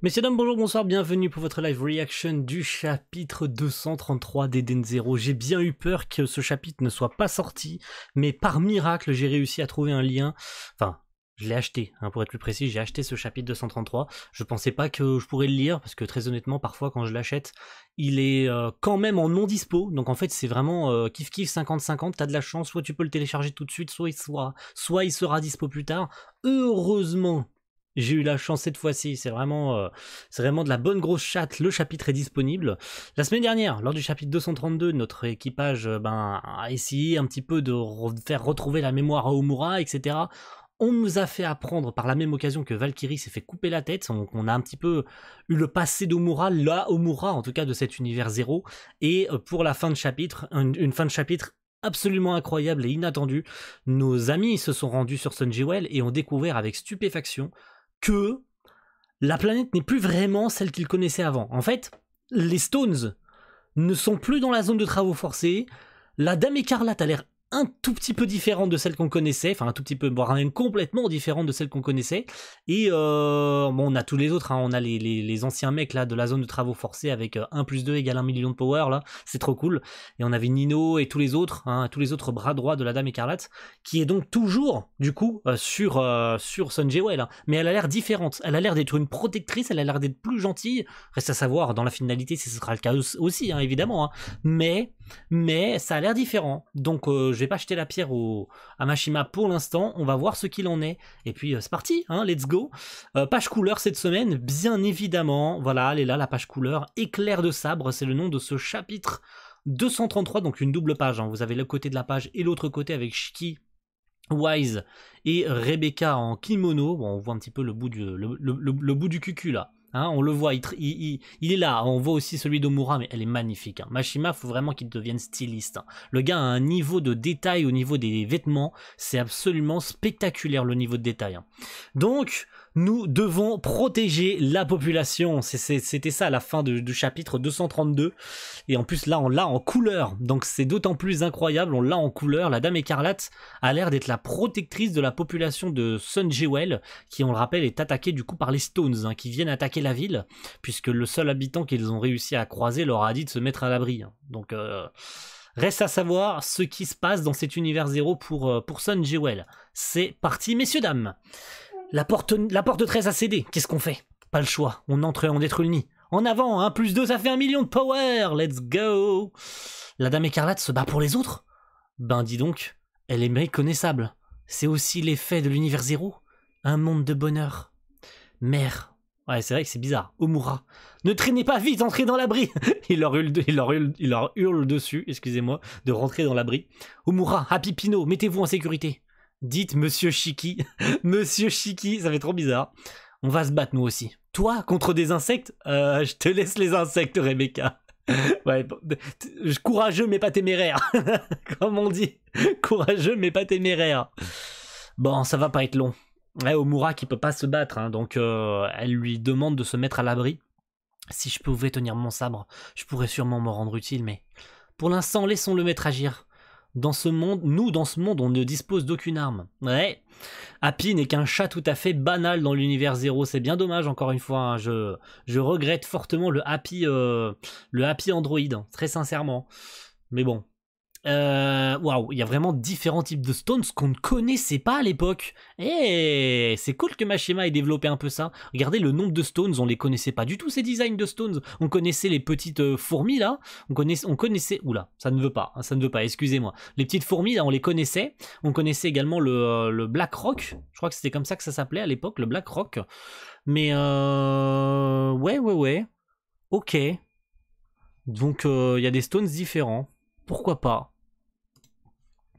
Messieurs, dames, bonjour, bonsoir, bienvenue pour votre live reaction du chapitre 233 d'Eden Zero. J'ai bien eu peur que ce chapitre ne soit pas sorti, mais par miracle, j'ai réussi à trouver un lien. Enfin, je l'ai acheté, hein, pour être plus précis, j'ai acheté ce chapitre 233. Je pensais pas que je pourrais le lire, parce que très honnêtement, parfois quand je l'achète, il est euh, quand même en non-dispo. Donc en fait, c'est vraiment kiff-kiff euh, 50-50, t'as de la chance, soit tu peux le télécharger tout de suite, soit il, soit, soit il sera dispo plus tard. Heureusement j'ai eu la chance cette fois-ci, c'est vraiment, euh, c'est vraiment de la bonne grosse chatte, le chapitre est disponible. La semaine dernière, lors du chapitre 232, notre équipage euh, ben, a essayé un petit peu de faire retrouver la mémoire à Omura, etc. On nous a fait apprendre par la même occasion que Valkyrie s'est fait couper la tête, on, on, a un petit peu eu le passé d'Omura, la Omura en tout cas de cet univers zéro, et euh, pour la fin de chapitre, une, une fin de chapitre absolument incroyable et inattendue, nos amis se sont rendus sur Sunjiwell et ont découvert avec stupéfaction que la planète n'est plus vraiment celle qu'ils connaissaient avant. En fait, les Stones ne sont plus dans la zone de travaux forcés. La Dame écarlate a l'air un tout petit peu différente de celle qu'on connaissait, enfin un tout petit peu, voire même complètement différente de celle qu'on connaissait. Et euh, bon, on a tous les autres, hein. on a les, les, anciens mecs là de la zone de travaux forcés avec 1 euh, plus 2 égale 1 million de power là, c'est trop cool. Et on avait Nino et tous les autres, hein, tous les autres bras droits de la Dame Écarlate, qui est donc toujours du coup euh, sur, euh, sur Sun Jewel, hein. Mais elle a l'air différente, elle a l'air d'être une protectrice, elle a l'air d'être plus gentille. Reste à savoir dans la finalité si ce sera le cas aussi, hein, évidemment. Hein. Mais mais ça a l'air différent. Donc euh, je vais pas jeter la pierre au, à Mashima pour l'instant, on va voir ce qu'il en est. Et puis euh, c'est parti, hein, let's go. Euh, page couleur cette semaine, bien évidemment. Voilà, elle est là, la page couleur. Éclair de sabre, c'est le nom de ce chapitre 233, donc une double page. Hein. Vous avez le côté de la page et l'autre côté avec Shiki Wise et Rebecca en kimono. on voit un petit peu le bout du, le, bout du là. Hein, on le voit, il, est là. On voit aussi celui d'Omura, mais elle est magnifique. Hein. Mashima, faut vraiment qu'il devienne styliste. Hein. Le gars a un niveau de détail au niveau des vêtements. C'est absolument spectaculaire le niveau de détail. Hein. Donc, nous devons protéger la population. C'était ça à la fin de, du chapitre 232. Et en plus, là, on l'a en couleur. Donc c'est d'autant plus incroyable, on l'a en couleur. La Dame écarlate a l'air d'être la protectrice de la population de Sun Jewel, qui, on le rappelle, est attaquée du coup par les Stones, hein, qui viennent attaquer la ville, puisque le seul habitant qu'ils ont réussi à croiser leur a dit de se mettre à l'abri. Hein. Donc... Euh, reste à savoir ce qui se passe dans cet univers zéro pour, euh, pour Sun Jewel. C'est parti, messieurs, dames. La porte, la porte 13 a cédé. Qu'est-ce qu'on fait Pas le choix. On entre et on détruit le nid. En avant, 1 hein. plus 2, ça fait un million de power. Let's go. La dame écarlate se bat pour les autres Ben dis donc, elle est méconnaissable. C'est aussi l'effet de l'univers zéro. Un monde de bonheur. Mère. Ouais, c'est vrai que c'est bizarre. Omura. Ne traînez pas vite, entrez dans l'abri il, leur hurle, il hurle dessus, excusez-moi, de rentrer dans l'abri. Omura, Happy Pino, mettez-vous en sécurité. Dites Monsieur Chiki. Monsieur Chiki, ça fait trop bizarre. On va se battre nous aussi. Toi contre des insectes euh, Je te laisse les insectes, Rebecca. courageux mais pas téméraire. Comme on dit. Courageux mais pas téméraire. Bon, ça va pas être long. Ouais, eh, Omura qui peut pas se battre, hein, donc euh, elle lui demande de se mettre à l'abri. Si je pouvais tenir mon sabre, je pourrais sûrement me rendre utile, mais pour l'instant, laissons le maître agir. Dans ce monde, nous, dans ce monde, on ne dispose d'aucune arme. Ouais. Happy n'est qu'un chat tout à fait banal dans l'univers zéro. C'est bien dommage, encore une fois. Hein. Je, je regrette fortement le Happy, euh, le Happy Android, hein, très sincèrement. Mais bon, euh, waouh, il y a vraiment différents types de stones qu'on ne connaissait pas à l'époque. Eh c'est cool que Machema ait développé un peu ça. Regardez le nombre de stones, on les connaissait pas du tout ces designs de stones. On connaissait les petites euh, fourmis là, on connaissait, on connaissait, oula, ça ne veut pas, hein, ça ne veut pas, excusez-moi. Les petites fourmis là, on les connaissait. On connaissait également euh, le, Black Rock, je crois que c'était comme ça que ça s'appelait à l'époque, le Black Rock. Mais euh... ouais, ouais, ouais. Ok. Donc il y a des stones différents. Pourquoi pas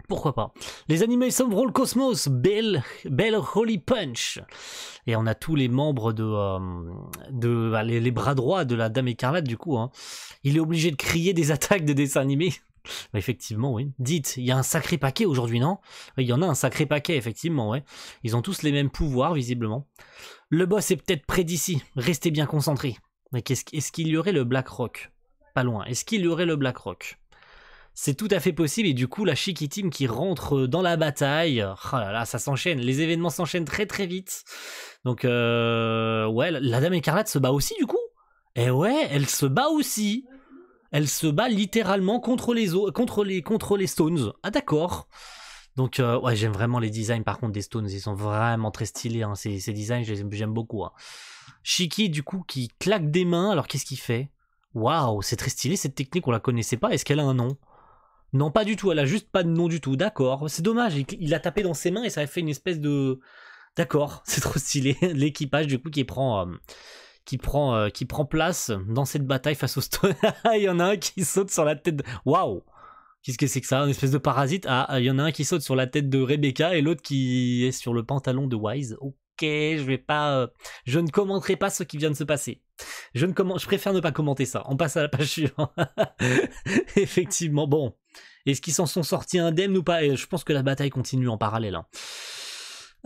pourquoi pas. Les animés sont Roll Cosmos, Belle, Belle Holy Punch. Et on a tous les membres de, euh, de bah, les, bras droits de la Dame Écarlate du coup. Hein. Il est obligé de crier des attaques de dessins animés. effectivement, oui. Dites, il y a un sacré paquet aujourd'hui, non Il y en a un sacré paquet, effectivement, ouais. Ils ont tous les mêmes pouvoirs, visiblement. Le boss est peut-être près d'ici. Restez bien concentrés. Mais est-ce qu'il y aurait le Black Rock Pas loin. Est-ce qu'il y aurait le Black Rock c'est tout à fait possible et du coup la Team qui rentre dans la bataille, oh là là, ça s'enchaîne, les événements s'enchaînent très très vite. Donc euh, ouais, la Dame Écarlate se bat aussi du coup. Eh ouais, elle se bat aussi. Elle se bat littéralement contre les contre les contre les Stones. Ah d'accord. Donc euh, ouais, j'aime vraiment les designs par contre des Stones, ils sont vraiment très stylés. Hein. Ces, designs, j'aime beaucoup. Hein. du coup qui claque des mains, alors qu'est-ce qu'il fait Waouh, c'est très stylé cette technique, on la connaissait pas. Est-ce qu'elle a un nom non, pas du tout, elle a juste pas de nom du tout. D'accord, c'est dommage, il, l'a a tapé dans ses mains et ça a fait une espèce de. D'accord, c'est trop stylé. L'équipage, du coup, qui prend. Euh, qui prend, euh, qui prend place dans cette bataille face au Stone. il y en a un qui saute sur la tête. De... Waouh! Qu'est-ce que c'est que ça Une espèce de parasite Ah, il y en a un qui saute sur la tête de Rebecca et l'autre qui est sur le pantalon de Wise. oh. Euh, je ne commenterai pas ce qui vient de se passer. Je ne préfère ne pas commenter ça. On passe à la page suivante. Effectivement, bon, est-ce qu'ils s'en sont sortis indemnes ou pas Je pense que la bataille continue en parallèle. Hein.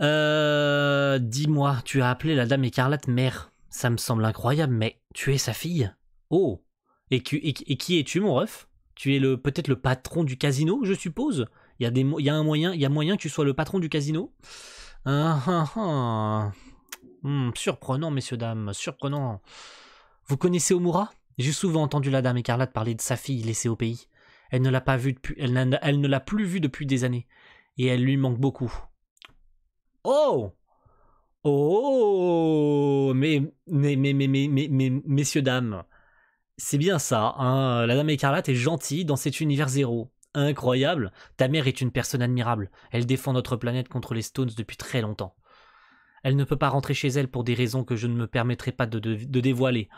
Euh, dis-moi, tu as appelé la dame écarlate mère. Ça me semble incroyable, mais tu es sa fille. Oh, et, qui, es-tu, mon ref Tu es peut-être le patron du casino, je suppose. Il y, a y a un moyen, il y a moyen que tu sois le patron du casino. Ah, ah, ah. Hmm, surprenant, messieurs, dames, surprenant. Vous connaissez Omura J'ai souvent entendu la dame écarlate parler de sa fille laissée au pays. Elle ne l'a pas vue depuis, elle, ne l'a plus vue depuis des années, et elle lui manque beaucoup. Oh Oh mais, mais, mais, mais, mais, mais, mais messieurs, dames, c'est bien ça, hein la dame écarlate est gentille dans cet univers zéro incroyable. Ta mère est une personne admirable. Elle défend notre planète contre les Stones depuis très longtemps. Elle ne peut pas rentrer chez elle pour des raisons que je ne me permettrai pas de, dévoiler.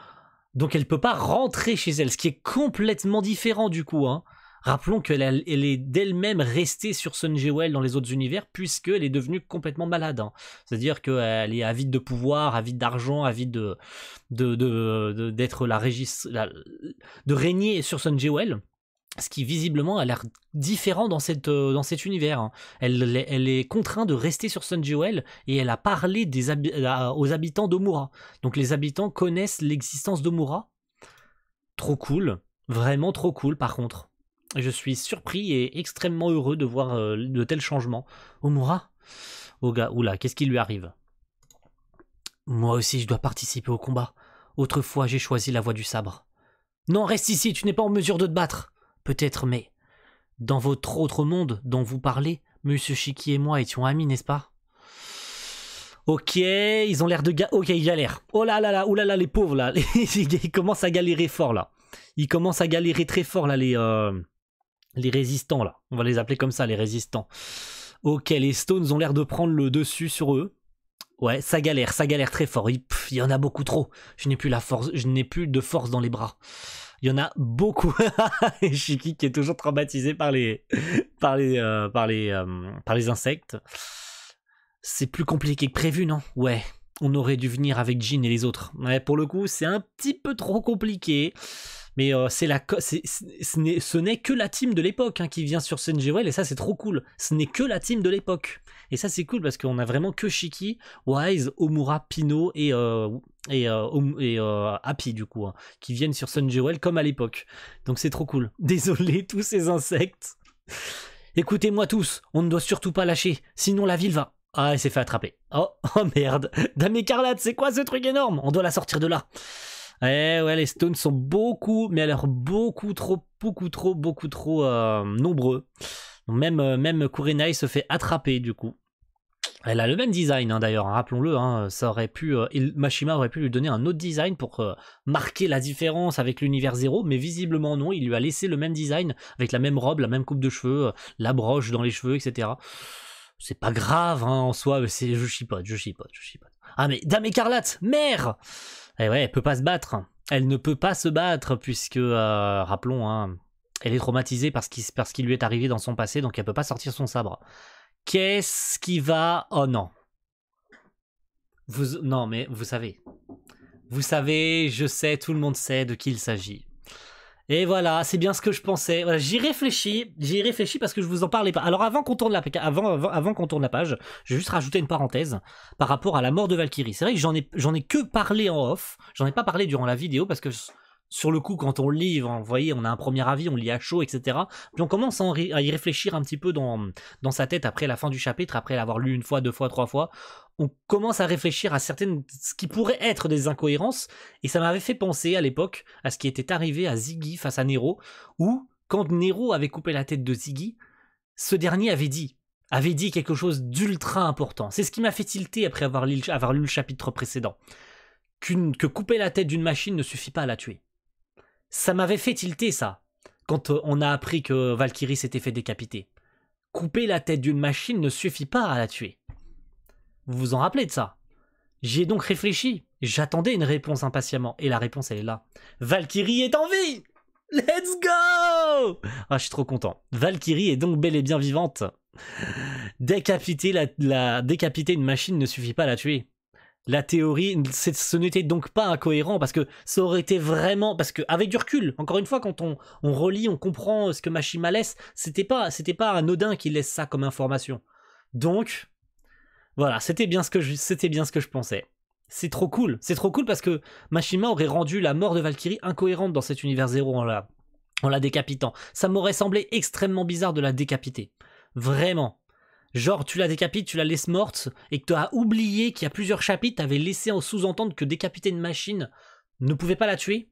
Donc elle peut pas rentrer chez elle, ce qui est complètement différent du coup. Hein. Rappelons qu'elle elle est d'elle-même restée sur Sun Jewel dans les autres univers puisqu'elle est devenue complètement malade. Hein. C'est-à-dire qu'elle est avide de pouvoir, avide d'argent, avide d'être de, de, la régisse... de régner sur Sun Jewel ce qui visiblement a l'air différent dans, cette, euh, dans cet univers. Hein. Elle, est contrainte de rester sur Sun Jewel et elle a parlé aux habitants d'Omura. Donc les habitants connaissent l'existence d'Omura. Trop cool, vraiment trop cool par contre. Je suis surpris et extrêmement heureux de voir euh, de tels changements. Omura Oga, oh, oula, qu'est-ce qui lui arrive Moi aussi je dois participer au combat. Autrefois j'ai choisi la voie du sabre. Non, reste ici, tu n'es pas en mesure de te battre. Peut-être, mais dans votre autre monde dont vous parlez, Monsieur Chiki et moi étions amis, n'est-ce pas Ok, ils ont l'air de gars Ok, ils galèrent. Oh là là là, oh là là, les pauvres là. ils commencent à galérer fort là. Ils commencent à galérer très fort là, les, euh, les résistants là. On va les appeler comme ça, les résistants. Ok, les Stones ont l'air de prendre le dessus sur eux. Ouais, ça galère, ça galère très fort. Il, il y en a beaucoup trop. Je n'ai plus la force, je n'ai plus de force dans les bras. Il y en a beaucoup. et Shiki qui est toujours traumatisé par les, par euh, par les, euh, par les insectes. C'est plus compliqué que prévu, non Ouais. On aurait dû venir avec Jin et les autres. Ouais, pour le coup, c'est un petit peu trop compliqué. Mais euh, c'est la c'est ce n'est que la team de l'époque hein, qui vient sur Senjewell et ça c'est trop cool. Ce n'est que la team de l'époque. Et ça, c'est cool parce qu'on a vraiment que Shiki, Wise, Omura, Pino et, euh, et, euh, euh, Happy, du coup, hein, qui viennent sur Sun Jewel comme à l'époque. Donc c'est trop cool. Désolé, tous ces insectes. Écoutez-moi tous, on ne doit surtout pas lâcher, sinon la ville va. Ah, elle s'est fait attraper. Oh, oh merde. Dame écarlate, c'est quoi ce truc énorme On doit la sortir de là. Eh ouais, les stones sont beaucoup, mais alors beaucoup trop, beaucoup trop, beaucoup trop nombreux. Même, euh, même Kurenai se fait attraper du coup. Elle a le même design hein, d'ailleurs, hein, rappelons-le, hein, ça aurait pu, euh, Mashima aurait pu lui donner un autre design pour euh, marquer la différence avec l'univers zéro, mais visiblement non, il lui a laissé le même design avec la même robe, la même coupe de cheveux, la broche dans les cheveux, etc. C'est pas grave hein, en soi, c'est je chipote, je chipote, je chipote. Ah mais Dame écarlate, mère Eh ouais, elle peut pas se battre. Elle ne peut pas se battre puisque, rappelons, hein, elle est traumatisée parce qu'il parce lui est arrivé dans son passé, donc elle peut pas sortir son sabre. Qu'est-ce qui va Oh non. Vous non mais vous savez. Vous savez, je sais, tout le monde sait de qui il s'agit. Et voilà, c'est bien ce que je pensais. Voilà, j'y réfléchis, j'y réfléchis parce que je vous en parlais pas. Alors avant qu'on tourne la avant, qu'on tourne la page, je vais juste rajouter une parenthèse par rapport à la mort de Valkyrie. C'est vrai que j'en ai j'en ai que parlé en off, j'en ai pas parlé durant la vidéo parce que sur le coup, quand on le lit, vous voyez, on a un premier avis, on lit à chaud, etc. Puis on commence à, y réfléchir un petit peu dans, dans sa tête après la fin du chapitre, après l'avoir lu une fois, deux fois, trois fois. On commence à réfléchir à certaines, ce qui pourrait être des incohérences. Et ça m'avait fait penser à l'époque à ce qui était arrivé à Ziggy face à Nero, où, quand Nero avait coupé la tête de Ziggy, ce dernier avait dit avait dit quelque chose d'ultra important. C'est ce qui m'a fait tilter après avoir lu, le chapitre précédent. que couper la tête d'une machine ne suffit pas à la tuer. Ça m'avait fait tilter ça, quand euh, on a appris que Valkyrie s'était fait décapiter. Couper la tête d'une machine ne suffit pas à la tuer. Vous vous en rappelez de ça J'y ai donc réfléchi. J'attendais une réponse impatiemment. Et la réponse, elle est là. Valkyrie est en vie Let's go Ah, je suis trop content. Valkyrie est donc bel et bien vivante. Décapiter, la, décapiter une machine ne suffit pas à la tuer la théorie, ce n'était donc pas incohérent parce que ça aurait été vraiment, parce que avec du recul, encore une fois, quand on, on relit, on comprend ce que Machima laisse, c'était pas, c'était pas anodin qui laisse ça comme information. Donc, voilà, c'était bien ce que je, c'était bien ce que je pensais. C'est trop cool, c'est trop cool parce que Machima aurait rendu la mort de Valkyrie incohérente dans cet univers zéro en la, en la décapitant. Ça m'aurait semblé extrêmement bizarre de la décapiter. Vraiment, Genre, tu la décapites, tu la laisses morte, et que tu as oublié qu'il y a plusieurs chapitres, t'avais laissé en sous-entendre que décapiter une machine ne pouvait pas la tuer,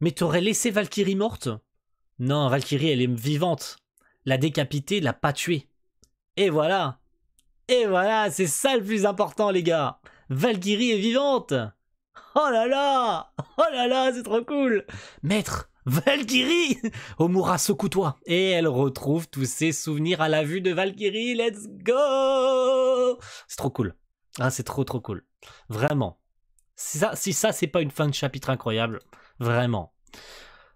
mais t'aurais laissé Valkyrie morte Non, Valkyrie, elle est vivante. La décapiter, l'a pas tuée. Et voilà Et voilà, c'est ça le plus important, les gars Valkyrie est vivante Oh là là Oh là là, c'est trop cool Maître, Valkyrie Omura secoue toi Et elle retrouve tous ses souvenirs à la vue de Valkyrie, let's go C'est trop cool. Hein, c'est trop trop cool. Vraiment. Si ça, si ça c'est pas une fin de chapitre incroyable, vraiment.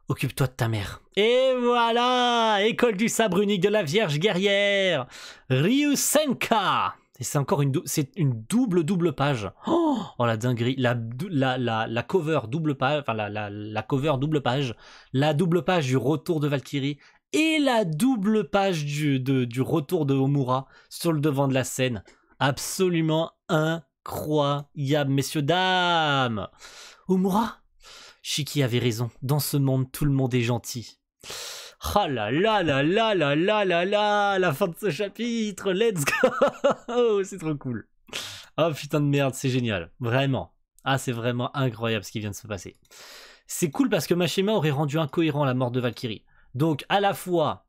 Occupe-toi de ta mère. Et voilà École du sabre unique de la Vierge guerrière Ryusenka c'est encore une, c'est une double double page. Oh, oh la dinguerie, la, la, cover double page, enfin la, cover double page, la double page du retour de Valkyrie et la double page du, du retour de Omura sur le devant de la scène. Absolument incroyable, messieurs, dames. Omura Shiki avait raison, dans ce monde tout le monde est gentil. Ah là là là là là là là La fin de ce chapitre Let's go C'est trop cool Oh putain de merde, c'est génial. Vraiment. Ah, c'est vraiment incroyable ce qui vient de se passer. C'est cool parce que Machima aurait rendu incohérent la mort de Valkyrie. Donc, à la fois,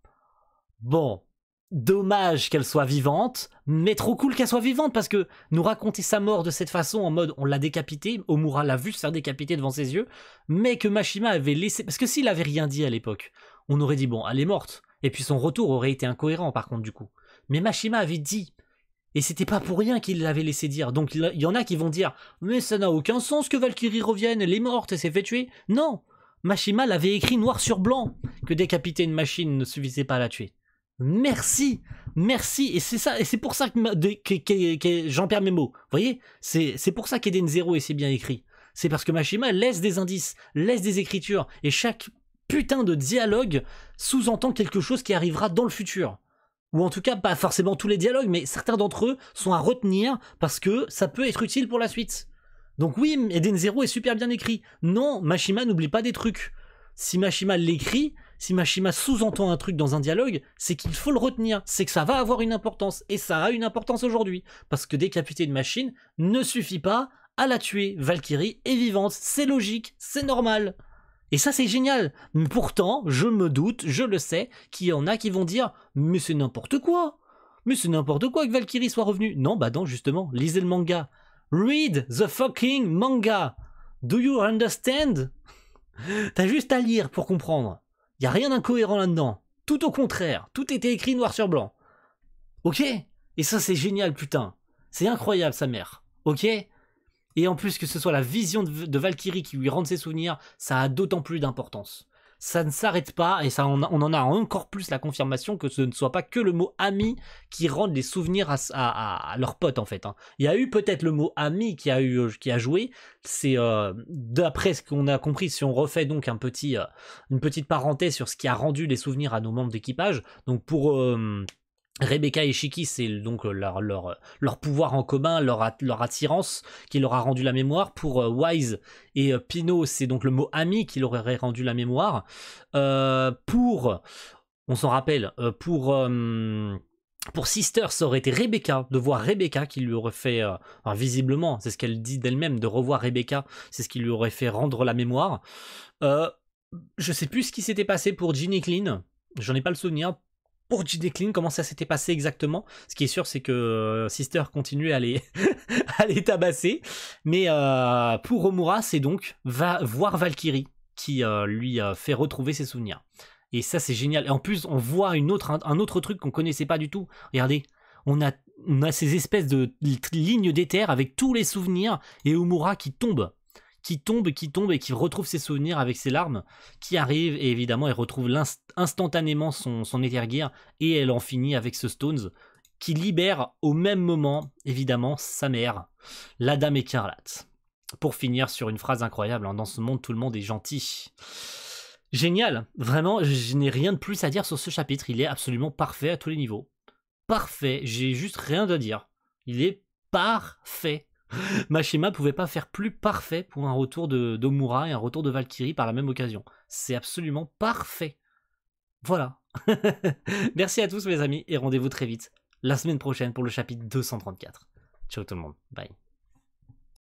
bon, dommage qu'elle soit vivante, mais trop cool qu'elle soit vivante parce que nous raconter sa mort de cette façon en mode on l'a décapité, Omura l'a vu se faire décapiter devant ses yeux, mais que Machima avait laissé parce que s'il avait rien dit à l'époque, on aurait dit bon, elle est morte. Et puis son retour aurait été incohérent par contre du coup. Mais Mashima avait dit, et c'était pas pour rien qu'il l'avait laissé dire. Donc il y en a qui vont dire mais ça n'a aucun sens que Valkyrie revienne, elle est morte et s'est fait tuer. Non, Mashima l'avait écrit noir sur blanc que décapiter une machine ne suffisait pas à la tuer. Merci, merci, et c'est ça, et c'est pour ça que, j'en perds mes mots. Vous voyez, c'est pour ça qu'Eden Zero est c'est bien écrit. C'est parce que Mashima laisse des indices, laisse des écritures, et chaque putain de dialogue sous-entend quelque chose qui arrivera dans le futur. Ou en tout cas, pas forcément tous les dialogues, mais certains d'entre eux sont à retenir parce que ça peut être utile pour la suite. Donc oui, Eden Zero est super bien écrit. Non, Mashima n'oublie pas des trucs. Si Mashima l'écrit, si Mashima sous-entend un truc dans un dialogue, c'est qu'il faut le retenir, c'est que ça va avoir une importance, et ça a une importance aujourd'hui, parce que décapiter une machine ne suffit pas à la tuer. Valkyrie est vivante, c'est logique, c'est normal. Et ça, c'est génial. Mais pourtant, je me doute, je le sais, qu'il y en a qui vont dire Mais c'est n'importe quoi Mais c'est n'importe quoi que Valkyrie soit revenu. Non, bah non, justement, lisez le manga. Read the fucking manga Do you understand T'as juste à lire pour comprendre. Y a rien d'incohérent là-dedans. Tout au contraire, tout était écrit noir sur blanc. Ok Et ça, c'est génial, putain. C'est incroyable, sa mère. Ok et en plus que ce soit la vision de, Valkyrie qui lui rende ses souvenirs, ça a d'autant plus d'importance. Ça ne s'arrête pas et ça on, en a encore plus la confirmation que ce ne soit pas que le mot ami qui rende les souvenirs à, à, à leurs potes en fait. Hein. Il y a eu peut-être le mot ami qui a, eu, euh, qui a joué. C'est euh, d'après ce qu'on a compris, si on refait donc un petit, euh, une petite parenthèse sur ce qui a rendu les souvenirs à nos membres d'équipage. Donc pour... Rebecca et Shiki, c'est donc euh, leur, leur, pouvoir en commun, leur, leur, attirance qui leur a rendu la mémoire. Pour euh, Wise et euh, Pino, c'est donc le mot ami qui leur aurait rendu la mémoire. pour, on s'en rappelle, pour, pour Sister, ça aurait été Rebecca, de voir Rebecca qui lui aurait fait, visiblement, c'est ce qu'elle dit d'elle-même, de revoir Rebecca, c'est ce qui lui aurait fait rendre la mémoire. je sais plus ce qui s'était passé pour Ginny Clean, j'en ai pas le souvenir pour J.D. Clean, comment ça s'était passé exactement. Ce qui est sûr, c'est que euh, Sister continuait à les, à tabasser. Mais euh, pour Omura, c'est donc va voir Valkyrie qui euh, lui fait retrouver ses souvenirs. Et ça, c'est génial. Et en plus, on voit une autre, un, autre truc qu'on connaissait pas du tout. Regardez, on a, on a ces espèces de lignes d'éther avec tous les souvenirs et Omura qui tombe qui tombe, qui tombe et qui retrouve ses souvenirs avec ses larmes, qui arrive et évidemment elle retrouve instantanément son, Ethergear, et elle en finit avec ce Stones qui libère au même moment évidemment sa mère, la Dame Écarlate. Pour finir sur une phrase incroyable, hein, dans ce monde tout le monde est gentil. Génial, vraiment, je n'ai rien de plus à dire sur ce chapitre, il est absolument parfait à tous les niveaux. Parfait, j'ai juste rien à dire. Il est parfait. Mashima pouvait pas faire plus parfait pour un retour de d'Omura et un retour de Valkyrie par la même occasion. C'est absolument parfait. Voilà. Merci à tous mes amis et rendez-vous très vite la semaine prochaine pour le chapitre 234. Ciao tout le monde. Bye.